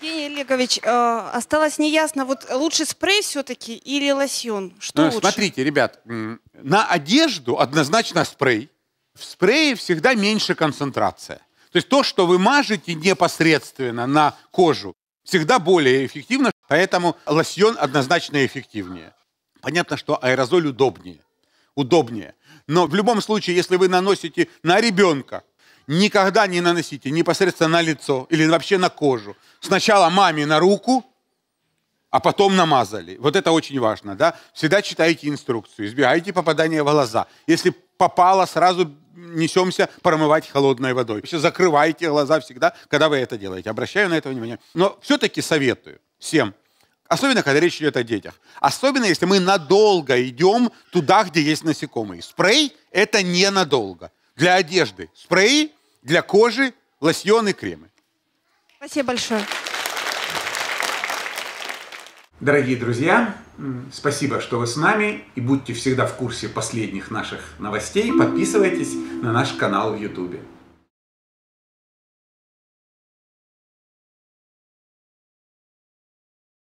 Евгений Олегович, э, осталось неясно, вот лучше спрей все-таки или лосьон? Что ну, лучше? Смотрите, ребят, на одежду однозначно спрей. В спрее всегда меньше концентрация. То есть то, что вы мажете непосредственно на кожу, всегда более эффективно, поэтому лосьон однозначно эффективнее. Понятно, что аэрозоль удобнее. Удобнее. Но в любом случае, если вы наносите на ребенка, никогда не наносите непосредственно на лицо или вообще на кожу. Сначала маме на руку, а потом намазали. Вот это очень важно, да? Всегда читайте инструкцию, избегайте попадания в глаза. Если попало, сразу несемся промывать холодной водой. Вообще закрывайте глаза всегда, когда вы это делаете. Обращаю на это внимание. Но все-таки советую всем – Особенно, когда речь идет о детях. Особенно, если мы надолго идем туда, где есть насекомые. Спрей – это ненадолго. Для одежды – спрей, для кожи – лосьоны, кремы. Спасибо большое. Дорогие друзья, спасибо, что вы с нами. И будьте всегда в курсе последних наших новостей. Подписывайтесь на наш канал в YouTube.